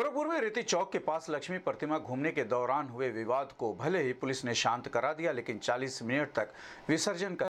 गोरखपुर में रीति चौक के पास लक्ष्मी प्रतिमा घूमने के दौरान हुए विवाद को भले ही पुलिस ने शांत करा दिया लेकिन 40 मिनट तक विसर्जन का